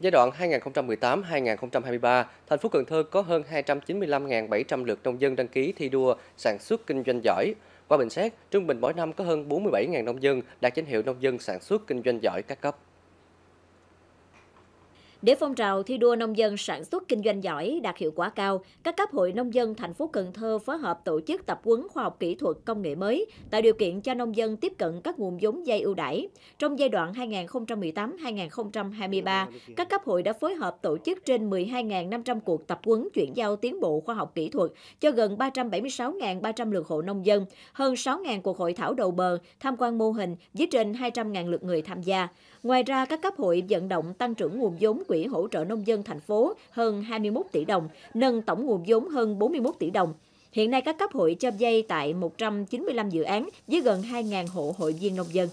Giai đoạn 2018-2023, thành phố Cần Thơ có hơn 295.700 lượt nông dân đăng ký thi đua sản xuất kinh doanh giỏi. Qua bình xét, trung bình mỗi năm có hơn 47.000 nông dân đạt danh hiệu nông dân sản xuất kinh doanh giỏi các cấp. Để phong trào thi đua nông dân sản xuất kinh doanh giỏi đạt hiệu quả cao, các cấp hội nông dân thành phố Cần Thơ phối hợp tổ chức tập huấn khoa học kỹ thuật công nghệ mới, tạo điều kiện cho nông dân tiếp cận các nguồn giống dây ưu đãi. Trong giai đoạn 2018-2023, các cấp hội đã phối hợp tổ chức trên 12.500 cuộc tập huấn chuyển giao tiến bộ khoa học kỹ thuật cho gần 376.300 lượt hộ nông dân, hơn 6.000 cuộc hội thảo đầu bờ, tham quan mô hình với trên 200.000 lượt người tham gia. Ngoài ra, các cấp hội vận động tăng trưởng nguồn giống Quỹ hỗ trợ nông dân thành phố hơn 21 tỷ đồng, nâng tổng nguồn vốn hơn 41 tỷ đồng. Hiện nay các cấp hội cho dây tại 195 dự án với gần 2.000 hộ hội viên nông dân.